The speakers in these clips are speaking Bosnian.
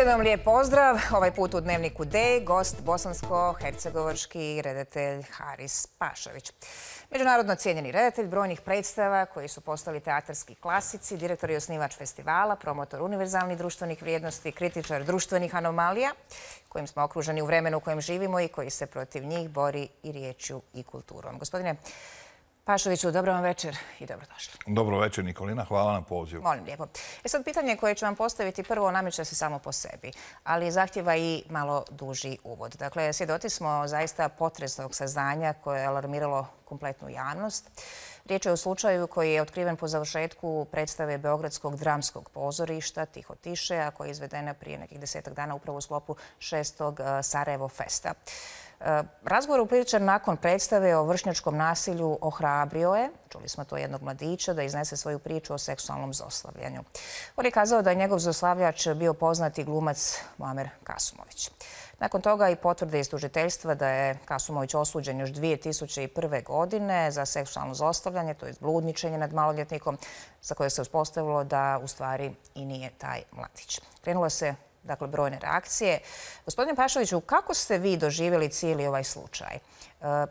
jednom lijep pozdrav. Ovaj put u Dnevniku D, gost bosansko-hercegovački redatelj Haris Pašović. Međunarodno cijenjeni redatelj brojnih predstava koji su postali teatarski klasici, direktor i osnivač festivala, promotor univerzalnih društvenih vrijednosti, kritičar društvenih anomalija, kojim smo okruženi u vremenu u kojem živimo i koji se protiv njih bori i riječju i kulturom. Gospodine, Pašoviću, dobro vam večer i dobrodošli. Dobro večer, Nikolina. Hvala na pozivu. Molim lijepo. E sad, pitanje koje ću vam postaviti prvo namječa se samo po sebi, ali zahtjeva i malo duži uvod. Dakle, svjedoti smo zaista potresnog saznanja koje je alarmiralo kompletnu javnost. Riječ je o slučaju koji je otkriven po završetku predstave Beogradskog dramskog pozorišta Tiho Tiše, a koja je izvedena prije nekih desetak dana upravo u sklopu šestog eh, Sarajevo festa. Eh, razgovor upriličan nakon predstave o vršnjačkom nasilju ohrabrio je, čuli smo to jednog mladića, da iznese svoju priču o seksualnom zoslavljanju. On je kazao da je njegov zoslavljač bio poznati glumac Moamer Kasumović. Nakon toga i potvrde iz tužiteljstva da je Kasumović osuđen još 2001. godine za seksualno zostavljanje, to je bludničenje nad maloljetnikom, za koje se uspostavilo da u stvari i nije taj mladić. Krenulo se dakle, brojne reakcije. Gospodine Pašoviću, kako ste vi doživjeli cijeli ovaj slučaj? E,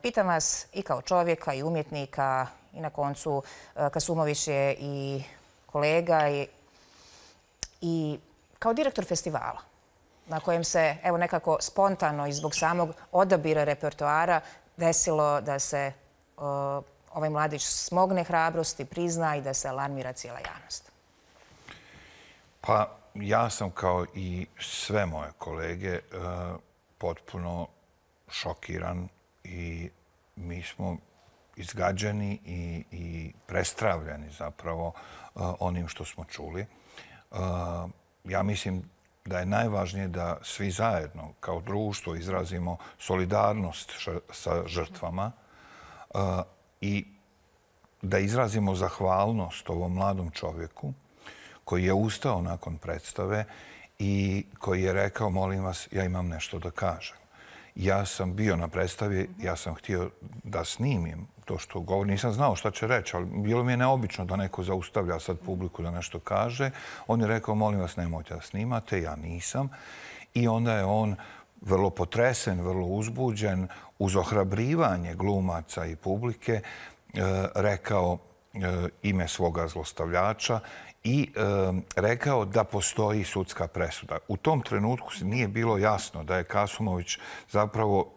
pitam vas i kao čovjeka i umjetnika i na koncu e, Kasumović je i kolega i, i kao direktor festivala na kojem se evo nekako spontano i zbog samog odabira repertoara desilo da se e, ovaj mladić smogne hrabrosti, prizna i da se alarmira cijela javnost. Pa, ja sam kao i sve moje kolege e, potpuno šokiran i mi smo izgađeni i, i prestravljeni zapravo e, onim što smo čuli. E, ja mislim da je najvažnije da svi zajedno kao društvo izrazimo solidarnost sa žrtvama i da izrazimo zahvalnost ovom mladom čovjeku koji je ustao nakon predstave i koji je rekao, molim vas, ja imam nešto da kažem. Ja sam bio na predstavi, ja sam htio da snimim to što govori. Nisam znao šta će reći, ali bilo mi je neobično da neko zaustavlja sad publiku da nešto kaže. On je rekao, molim vas, nemojte da snimate, ja nisam. I onda je on vrlo potresen, vrlo uzbuđen, uz ohrabrivanje glumaca i publike, e, rekao, E, ime svoga zlostavljača i e, rekao da postoji sudska presuda. U tom trenutku nije bilo jasno da je Kasumović zapravo,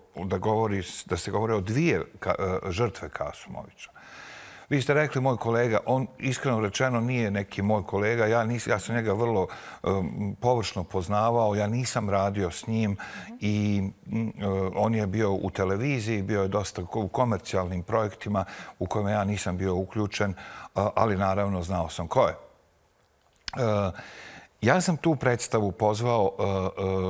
da se govore o dvije e, žrtve Kasumovića. Vi ste rekli moj kolega, on iskreno rečeno nije neki moj kolega, ja, nis, ja sam njega vrlo um, površno poznavao, ja nisam radio s njim i mm, uh, on je bio u televiziji, bio je dosta u komercijalnim projektima u kojima ja nisam bio uključen, ali naravno znao sam ko je. Uh, ja sam tu predstavu pozvao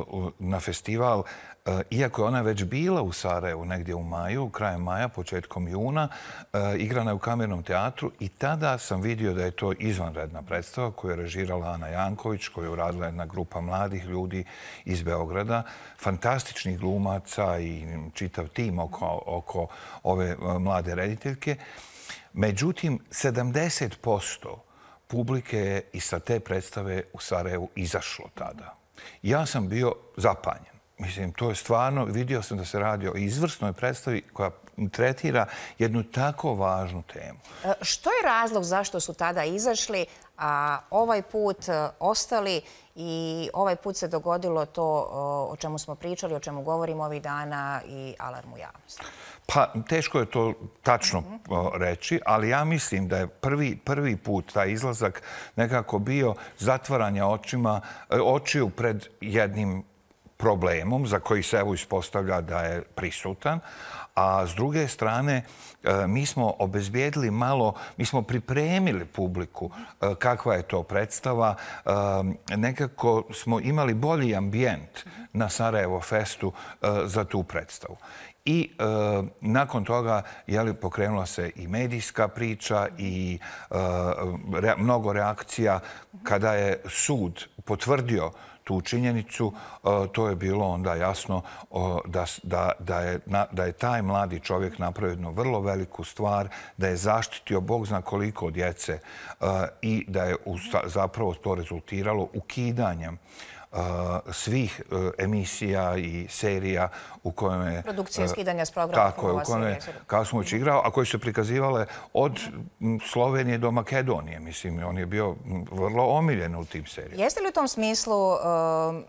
uh, na festival E, iako je ona već bila u Sarajevu negdje u maju, krajem maja, početkom juna, e, igrana je u kamernom teatru i tada sam vidio da je to izvanredna predstava koju je režirala Ana Janković, koju je uradila jedna grupa mladih ljudi iz Beograda, fantastičnih glumaca i čitav tim oko, oko ove e, mlade rediteljke. Međutim, 70% publike je iz sa te predstave u Sarajevu izašlo tada. Ja sam bio zapanjen. Mislim, to je stvarno, vidio sam da se radi o izvrsnoj predstavi koja tretira jednu tako važnu temu. E, što je razlog zašto su tada izašli, a ovaj put e, ostali i ovaj put se dogodilo to o čemu smo pričali, o čemu govorimo ovih dana i alarmu javnosti? Pa, teško je to tačno mhm. reći, ali ja mislim da je prvi put taj izlazak nekako bio zatvaranja e, očiju pred jednim problemom za koji se evo ispostavlja da je prisutan, a s druge strane e, mi smo obezbijedili malo, mi smo pripremili publiku e, kakva je to predstava. E, nekako smo imali bolji ambijent na Sarajevo festu za tu predstavu. I nakon toga je li pokrenula se i medijska priča i mnogo reakcija kada je sud potvrdio tu činjenicu, e, to je bilo onda jasno da je taj mladi čovjek napravio jednu vrlo veliku stvar, da je zaštitio Bog zna koliko djece e, i da je zapravo to rezultiralo ukidanjem svih e, emisija i serija u kojem je... Produkcije skidanja s programu. Tako je, u kojem je Kasmović igrao, a koje su prikazivale od Slovenije do Makedonije. Mislim, on je bio vrlo omiljen u tim serijama. Jeste li u tom smislu... Um,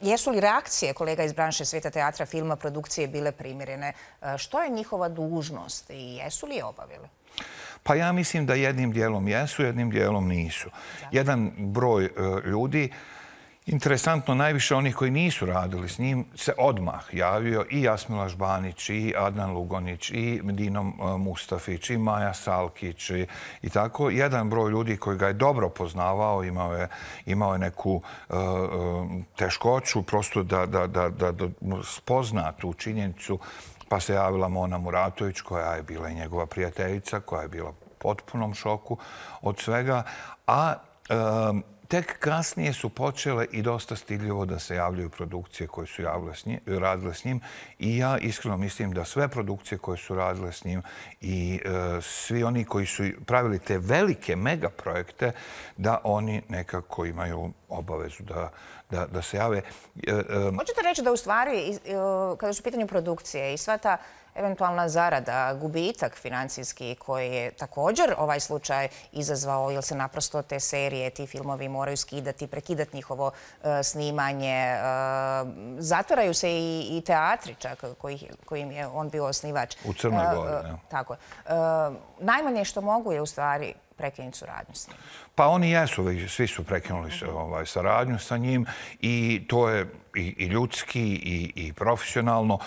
jesu li reakcije kolega iz branše svijeta teatra, filma, produkcije bile primirene? E, što je njihova dužnost i Jesu li je obavili? Pa ja mislim da jednim dijelom jesu, jednim dijelom nisu. Jedan broj e, ljudi, interesantno, najviše onih koji nisu radili s njim, se odmah javio i Jasmila Žbanić, i Adnan Lugonić, i Dino e, Mustafić, i Maja Salkić i, tako. Jedan broj ljudi koji ga je dobro poznavao, imao je, imao je neku e, teškoću prosto da, da, da, da, da spozna tu činjenicu Pa se javila Mona Muratović, koja je bila i njegova prijateljica, koja je bila u potpunom šoku od svega. A tek kasnije su počele i dosta stiljivo da se javljaju produkcije koje su radile s njim. I ja iskreno mislim da sve produkcije koje su radile s njim i e, svi oni koji su pravili te velike megaprojekte, da oni nekako imaju obavezu da da se jave. E, Možete reći da u stvari, e, kada su pitanje produkcije i sva ta eventualna zarada, gubitak financijski koji je također ovaj slučaj izazvao ili se naprosto te serije, ti filmovi moraju skidati, prekidati njihovo e, snimanje. Zatvaraju se i teatri čak kojim je on bio osnivač. U Crnoj Gori, ne. Tako. Najmanje što mogu je u stvari prekinuti suradnju s njim? Pa oni jesu, svi su prekinuli mhm. ovaj, saradnju sa njim i to je i, i ljudski i, i profesionalno.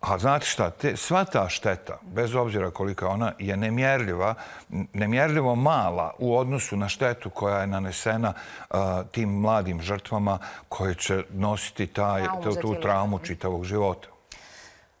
A znate šta, te, sva ta šteta, bez obzira kolika ona, je nemjerljiva, nemjerljivo mala u odnosu na štetu koja je nanesena tim mladim žrtvama koje će nositi taj, tu, traumu čitavog života.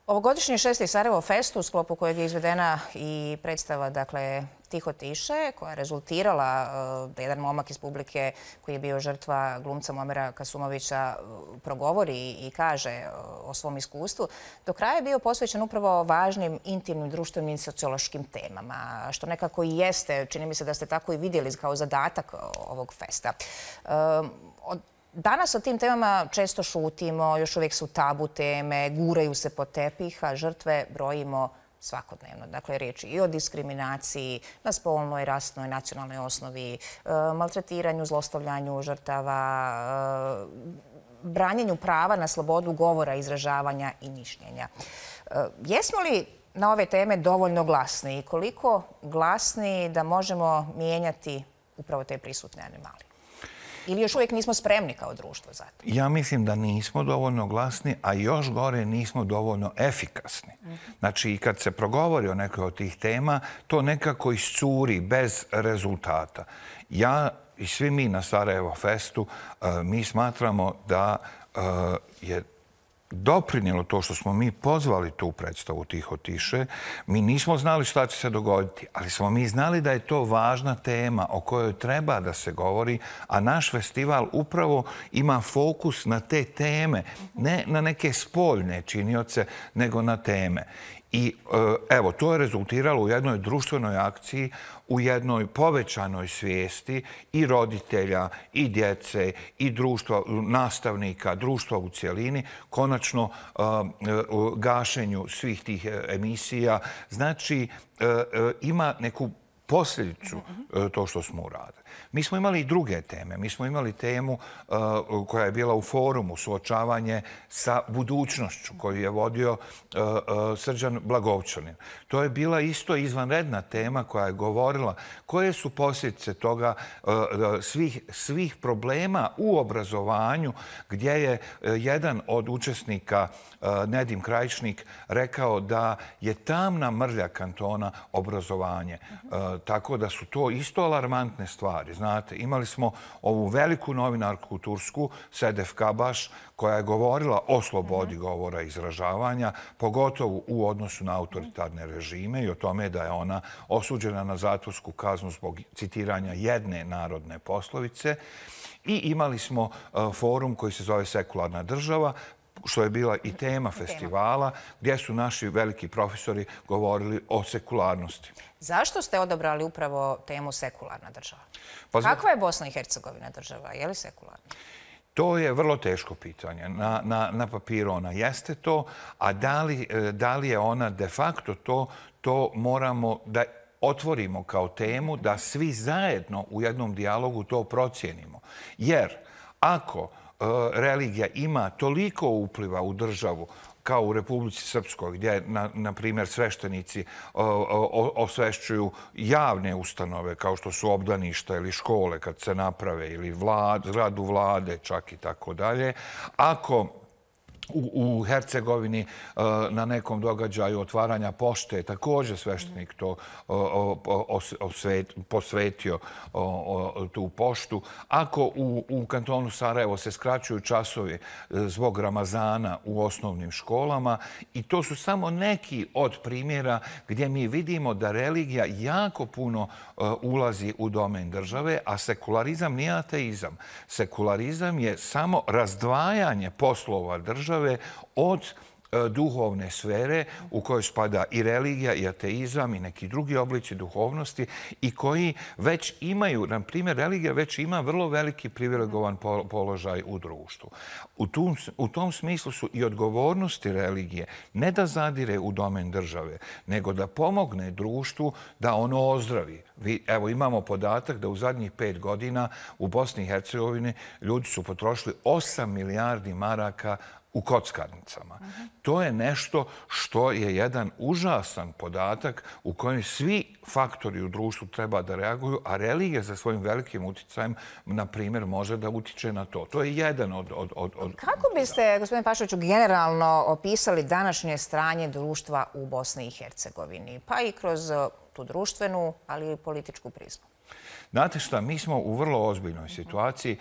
Ovogodišnji šesti Sarajevo fest u sklopu kojeg je izvedena i predstava dakle, Tiho Tiše, koja je rezultirala eh, da jedan momak iz publike koji je bio žrtva glumca Momera Kasumovića eh, progovori i kaže eh, o svom iskustvu, do kraja je bio posvećen upravo važnim intimnim društvenim sociološkim temama, što nekako i jeste, čini mi se da ste tako i vidjeli kao zadatak ovog festa. Danas o tim temama često šutimo, još uvijek su tabu teme, guraju se po a žrtve brojimo svakodnevno. Dakle, reč je i o diskriminaciji na spolnoj, rasnoj, nacionalnoj osnovi, e, maltretiranju, zlostavljanju žrtava, e, branjenju prava na slobodu govora, izražavanja i mišljenja. E, jesmo li na ove teme dovoljno glasni i koliko glasni da možemo mijenjati upravo te prisutne animalije? Ili još uvijek nismo spremni kao društvo za to? Ja mislim da nismo dovoljno glasni, a još gore nismo dovoljno efikasni. Znači, i kad se progovori o nekoj od tih tema, to nekako iscuri bez rezultata. Ja i svi mi na Sarajevo festu, e, mi smatramo da e, je doprinjelo to što smo mi pozvali tu predstavu Tiho Tiše. Mi nismo znali šta će se dogoditi, ali smo mi znali da je to važna tema o kojoj treba da se govori, a naš festival upravo ima fokus na te teme, ne na neke spoljne činioce, nego na teme. I e, evo, to je rezultiralo u jednoj društvenoj akciji, u jednoj povećanoj svijesti i roditelja, i djece, i nastavnika, društva u cijelini, konačno e, e, gašenju svih tih emisija. Znači, ima neku posljedicu to što smo uradili. Mi smo imali i druge teme. Mi smo imali temu uh, koja je bila u forumu, suočavanje sa budućnošću koju je vodio uh, uh, Srđan Blagovčanin. To je bila isto izvanredna tema koja je govorila koje su posljedice toga svih, svih problema u obrazovanju gdje je jedan od učesnika, Nedim Krajišnik, rekao da je tamna mrlja kantona obrazovanje. Tako da su to isto alarmantne stvari stvari. Znate, imali smo ovu veliku novinarku tursku, Sedef Kabaš, koja je govorila o slobodi govora i izražavanja, pogotovo u odnosu na autoritarne režime i o tome da je ona osuđena na zatvorsku kaznu zbog citiranja jedne narodne poslovice. I imali smo e, forum koji se zove Sekularna država, što je bila i tema festivala, gdje su naši veliki profesori govorili o sekularnosti. Zašto ste odabrali upravo temu sekularna država? Pa Kakva je Bosna i Hercegovina država? Je li sekularna? To je vrlo teško pitanje. Na papiru ona jeste to, a e, da li je ona de facto to, to moramo da otvorimo kao temu, da svi zajedno u jednom dialogu to procijenimo. Jer ako e, religija ima toliko upliva u državu, kao u Republici Srpskoj, gdje, na, na primjer, sveštenici osvešćuju javne ustanove, kao što su obdaništa ili škole kad se naprave, ili vlad, zgradu vlade čak i tako dalje. Ako u Hercegovini e, na nekom događaju otvaranja pošte. Također sveštenik to e, posvetio tu poštu. Ako u kantonu Sarajevo se skraćuju časovi e, zbog Ramazana u osnovnim školama i to su samo neki od primjera gdje mi vidimo da religija jako puno ulazi u domen države, a sekularizam nije ateizam. Sekularizam je samo razdvajanje poslova države države od e, duhovne sfere u kojoj spada i religija, i ateizam, i neki drugi oblici duhovnosti i koji već imaju, na primjer, religija već ima vrlo veliki privilegovan položaj u društvu. U tom smislu su i odgovornosti religije ne da zadire u domen države, nego da pomogne društvu da ono ozdravi. Evo, imamo podatak da u zadnjih pet godina u Bosni i Hercegovini ljudi su potrošili 8 milijardi maraka u kockarnicama. To je nešto što je jedan užasan podatak u kojem svi faktori u društvu treba da reaguju, a religija sa svojim velikim uticajem, na primjer, može da utiče na to. To je jedan od... od, od, od... Kako biste, gospodine Pašoviću, generalno opisali današnje stranje društva u Bosni i Hercegovini, pa i kroz eh, tu društvenu, ali i političku prizmu? Znate šta, mi smo u vrlo ozbiljnoj situaciji.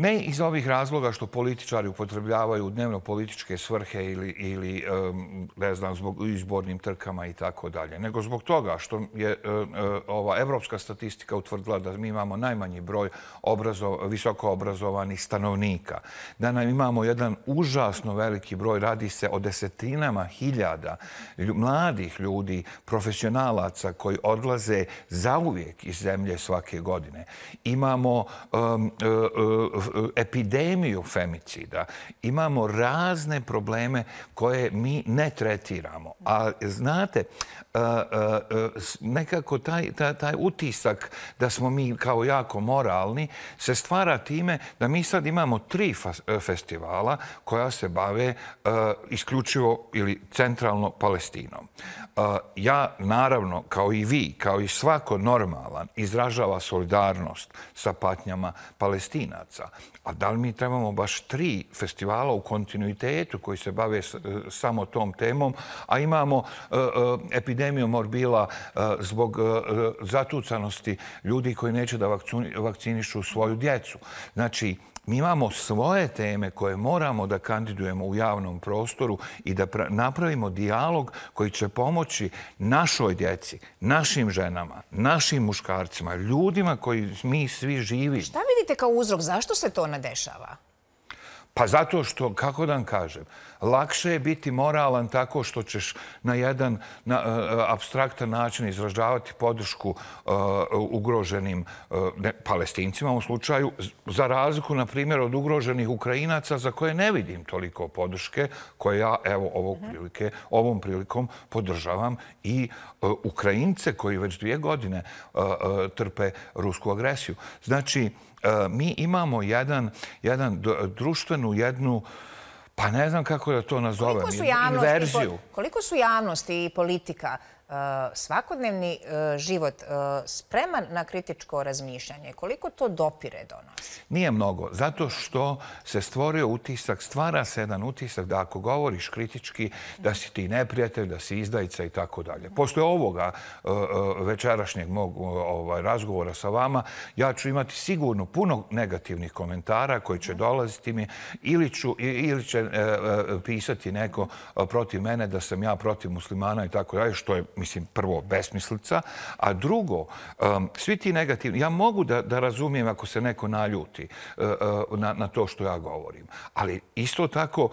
Ne iz ovih razloga što političari upotrebljavaju dnevno političke svrhe ili, ne znam, zbog izbornim trkama i tako dalje, nego zbog toga što je e, e, ova evropska statistika utvrdila da mi imamo najmanji broj visoko obrazovanih stanovnika, da nam imamo jedan užasno veliki broj, radi se o desetinama hiljada mladih ljudi, profesionalaca koji odlaze zauvijek iz zemlje svake godine. Imamo e, epidemiju femicida, imamo razne probleme koje mi ne tretiramo. A znate, e, e, nekako taj utisak da smo mi kao jako moralni se stvara time da mi sad imamo tri e, festivala koja se bave isključivo ili centralno Palestinom. Ja, naravno, kao i vi, kao i svako normalan, izražava solidarnost sa patnjama palestinaca. A da li mi trebamo baš tri festivala u kontinuitetu koji se bave e, samo tom temom, a imamo e, e, epidemiju morbila zbog zatucanosti ljudi koji neće da vakcinišu svoju djecu. Znači, Mi imamo svoje teme koje moramo da kandidujemo u javnom prostoru i da napravimo dialog koji će pomoći našoj djeci, našim ženama, našim muškarcima, ljudima koji mi svi živimo. Šta vidite kao uzrok? Zašto se to nadešava? Pa zato što, kako da vam kažem, Lakše je biti moralan tako što ćeš na jedan e, e, abstraktan način izražavati podršku e, ugroženim palestincima u slučaju, za razliku, na primjer, od ugroženih Ukrajinaca za koje ne vidim toliko podrške, koje ja mhm. ovom prilikom podržavam i Ukrajince koji već dvije godine trpe rusku agresiju. Znači, mi imamo jedan društvenu, jednu... Pa ne znam kako da to nazovem, inverziju. Koliko su javnosti i politika svakodnevni e, život e, spreman na kritičko razmišljanje? Koliko to dopire do nas? Nije mnogo. Zato što se stvorio utisak, stvara se jedan utisak da ako govoriš kritički, da si ti neprijatelj, da si izdajica i tako dalje. Posle ovoga e, večerašnjeg mog ovaj, razgovora sa vama, ja ću imati sigurno puno negativnih komentara koji će dolaziti mi ili će pisati neko protiv mene da sam ja protiv muslimana i tako dalje, što je mislim, prvo, besmislica, a drugo, svi ti negativni, ja mogu da razumijem ako se neko naljuti e, e, na to što ja govorim, ali isto tako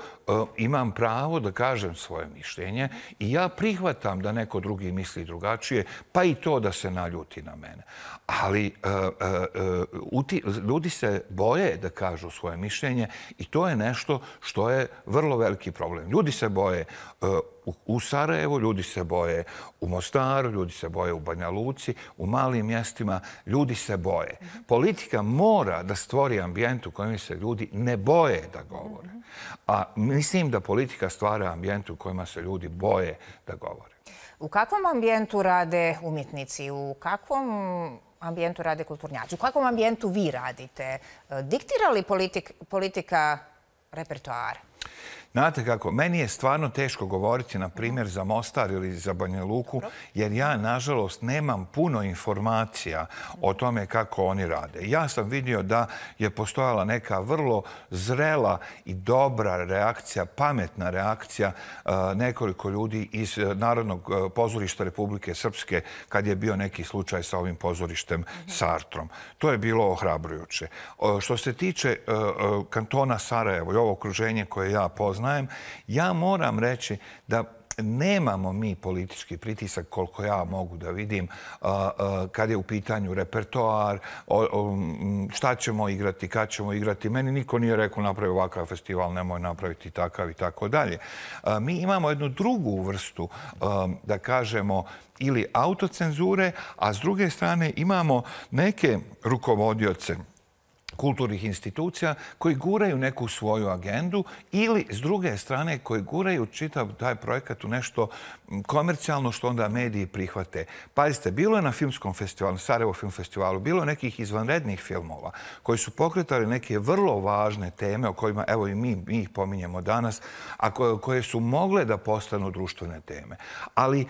imam pravo da kažem svoje mišljenje i ja prihvatam da neko drugi misli drugačije, pa i to da se naljuti na mene. Ali e, ljudi se boje da kažu svoje mišljenje i to je nešto što je vrlo veliki problem. Ljudi se boje u Sarajevu ljudi se boje, u Mostaru ljudi se boje, u Banja Luci, u malim mjestima ljudi se boje. Politika mora da stvori ambijent u kojem se ljudi ne boje da govore. A mislim da politika stvara ambijent u kojem se ljudi boje da govore. U kakvom ambijentu rade umjetnici? U kakvom ambijentu rade kulturnjaci? U kakvom ambijentu vi radite? Diktira li politika repertoar? politika repertoar? Znate kako, meni je stvarno teško govoriti, na primjer, za Mostar ili za Banja Luku, jer ja, nažalost, nemam puno informacija o tome kako oni rade. Ja sam vidio da je postojala neka vrlo zrela i dobra reakcija, pametna reakcija e, nekoliko ljudi iz e, Narodnog e, pozorišta Republike Srpske kad je bio neki slučaj sa ovim pozorištem Sartrom. To je bilo ohrabrujuće. Što se tiče kantona Sarajevo i ovo okruženje koje ja poznam, poznajem, ja moram reći da nemamo mi politički pritisak, koliko ja mogu da vidim, kad je u pitanju repertoar, šta ćemo igrati, kad ćemo igrati. Meni niko nije rekao napravi ovakav festival, nemoj napraviti takav i tako dalje. Mi imamo jednu drugu vrstu, da kažemo, ili autocenzure, a s druge strane imamo neke rukovodioce, kulturnih institucija koji guraju neku svoju agendu ili s druge strane koji guraju čitav taj projekat u nešto komercijalno što onda mediji prihvate. Pazite, bilo je na Filmskom festivalu, Sarajevo Film festivalu, bilo je nekih izvanrednih filmova koji su pokretali neke vrlo važne teme o kojima, evo i mi, ih pominjemo danas, a koje, su mogle da postanu društvene teme. Ali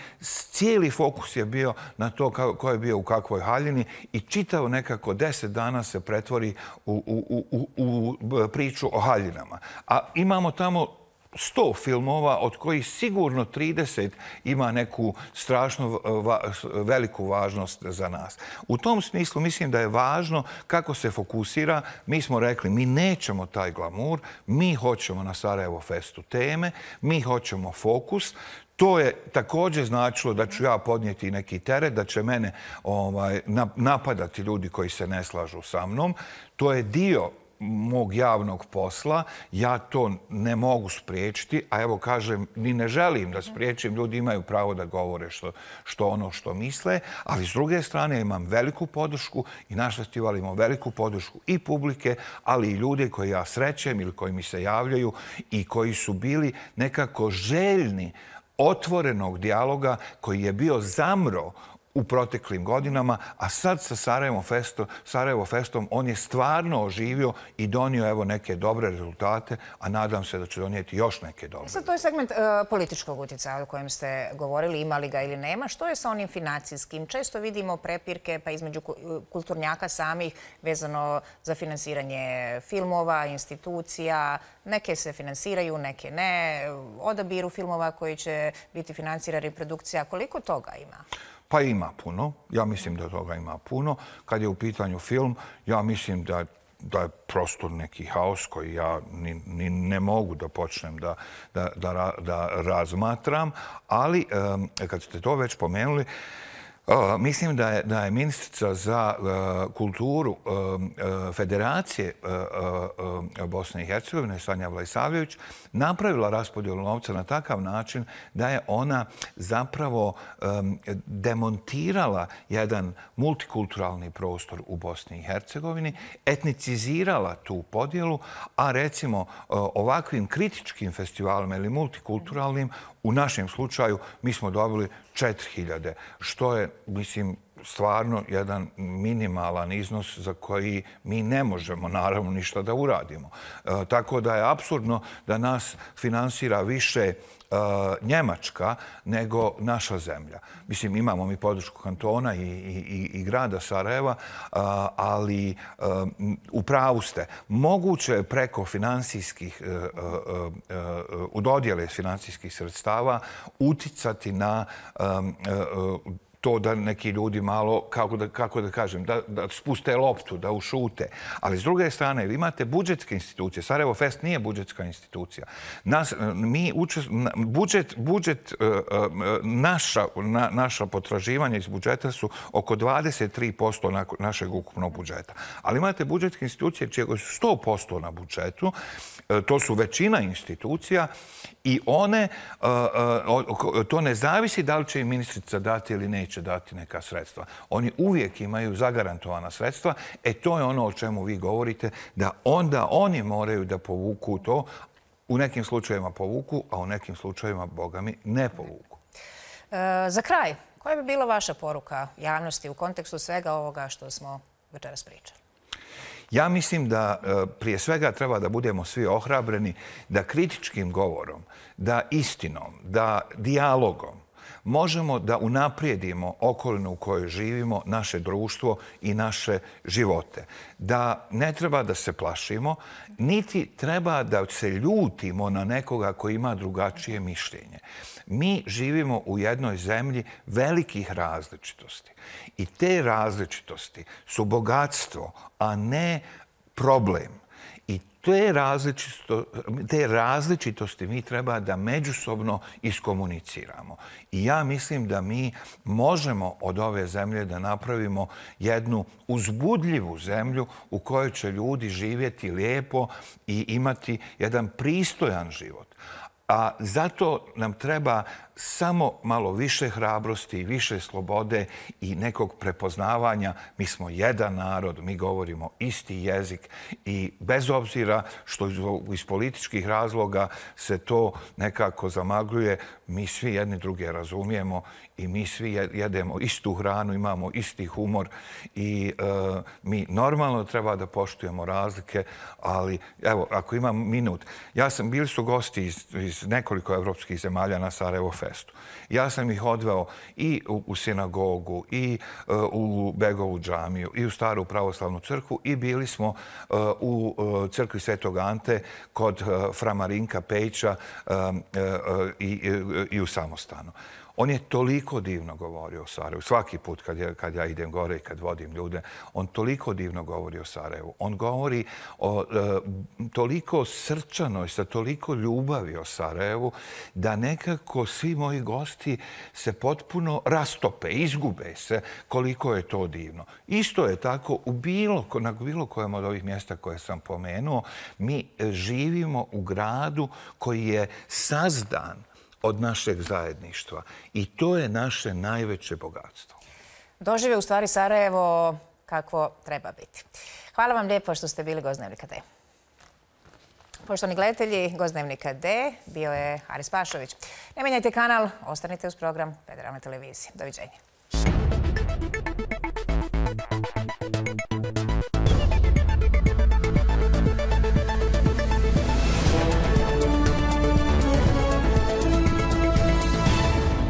cijeli fokus je bio na to ko je bio u kakvoj haljini i čitao nekako deset dana se pretvori u priču o haljinama. A imamo tamo 100 filmova od kojih sigurno 30 ima neku strašno veliku važnost za nas. U tom smislu mislim da je važno kako se fokusira. Mi smo rekli mi nećemo taj glamur, mi hoćemo na Sarajevo festu teme, mi hoćemo fokus. To je također značilo da ću ja podnijeti neki teret, da će mene ovaj, napadati ljudi koji se ne slažu sa mnom. To je dio mog javnog posla. Ja to ne mogu spriječiti, a evo kažem, ni ne želim da spriječim. Ljudi imaju pravo da govore što ono što misle, ali s druge strane imam veliku podršku i naš festival imamo veliku podršku i publike, ali i ljudi koji ja srećem ili koji mi se javljaju i koji su bili nekako željni otvorenog dijaloga koji je bio zamro u proteklim godinama, a sad sa Sarajevo, Festo, Sarajevo Festom on je stvarno oživio i donio evo neke dobre rezultate, a nadam se da će donijeti još neke dobre. E sad to je segment e, političkog utjecaja o kojem ste govorili, imali ga ili nema. Što je sa onim financijskim? Često vidimo prepirke pa između e, kulturnjaka samih vezano za finansiranje filmova, institucija. Neke se finansiraju, neke ne. Odabiru filmova koji će biti financirani produkcija. Koliko toga ima? Pa ima puno. Ja mislim da toga ima puno. Kad je u pitanju film, ja mislim da da je prostor neki haos koji ja ni, ne mogu da počnem da, da, da, razmatram. Ali, kad ste to već pomenuli, Mislim da je, da je ministrica za e, kulturu e, e, Federacije Bosne i Hercegovine, Sanja Vlajsavljević, napravila raspodjelu novca na takav način da je ona zapravo demontirala jedan multikulturalni prostor u Bosni i Hercegovini, etnicizirala tu podjelu, a recimo ovakvim kritičkim festivalima ili multikulturalnim U našem slučaju mi smo dobili 4000, što je, mislim, stvarno jedan minimalan iznos za koji mi ne možemo naravno ništa da uradimo. E, tako da je absurdno da nas finansira više E, Njemačka nego naša zemlja. Mislim, imamo mi podršku kantona i, i, i grada Sarajeva, e, ali e, u pravu ste, moguće je preko finansijskih, u dodjele finansijskih sredstava, uticati na to da neki ljudi malo, kako da, kako da kažem, da, da spuste loptu, da ušute. Ali s druge strane, vi imate budžetske institucije. Sarajevo Fest nije budžetska institucija. Nas, mi učest, budžet, budžet e, e, naša, naša potraživanja iz budžeta su oko 23% našeg ukupnog budžeta. Ali imate budžetske institucije čije su 100% na budžetu E, to su većina institucija i one, e, e, to ne zavisi da li će im ministrica dati ili neće dati neka sredstva. Oni uvijek imaju zagarantovana sredstva. E to je ono o čemu vi govorite, da onda oni moraju da povuku to. U nekim slučajima povuku, a u nekim slučajima, boga mi, ne povuku. Za kraj, koja bi bila vaša poruka javnosti u kontekstu svega ovoga što smo večeras pričali? Ja mislim da e, prije svega treba da budemo svi ohrabreni da kritičkim govorom, da istinom, da dialogom možemo da unaprijedimo okolinu u kojoj živimo, naše društvo i naše živote. Da ne treba da se plašimo, niti treba da se ljutimo na nekoga koji ima drugačije mišljenje mi živimo u jednoj zemlji velikih različitosti. I te različitosti su bogatstvo, a ne problem. I te, različito, te različitosti mi treba da međusobno iskomuniciramo. I ja mislim da mi možemo od ove zemlje da napravimo jednu uzbudljivu zemlju u kojoj će ljudi živjeti lijepo i imati jedan pristojan život. A zato nam treba samo malo više hrabrosti, više slobode i nekog prepoznavanja. Mi smo jedan narod, mi govorimo isti jezik i bez obzira što iz političkih razloga se to nekako zamagljuje, mi svi jedni druge razumijemo i mi svi jedemo istu hranu, imamo isti humor i e, mi normalno treba da poštujemo razlike, ali evo, ako imam minut, ja sam, bili su gosti iz, iz nekoliko evropskih zemalja na Sarajevo festu. Ja sam ih odveo i u sinagogu, i e, u Begovu džamiju, i u Staru pravoslavnu crkvu i bili smo e, u e, crkvi Svetog Ante kod Framarinka Pejča i u samostanu. On je toliko divno govorio o Sarajevu. Svaki put kad ja, kad ja idem gore i kad vodim ljude, on toliko divno govori o Sarajevu. On govori o e, toliko srčanoj, sa toliko ljubavi o Sarajevu, da nekako svi moji gosti se potpuno rastope, izgube se koliko je to divno. Isto je tako u bilo, na bilo kojem od ovih mjesta koje sam pomenuo. Mi e, živimo u gradu koji je sazdan od našeg zajedništva. I to je naše najveće bogatstvo. Dožive u stvari Sarajevo kako treba biti. Hvala vam lijepo što ste bili Gozdnevnika D. Poštovni gledatelji Gozdnevnika D bio je Haris Pašović. Ne menjajte kanal, ostanite uz program Federalne televizije. Doviđenje. Thank you.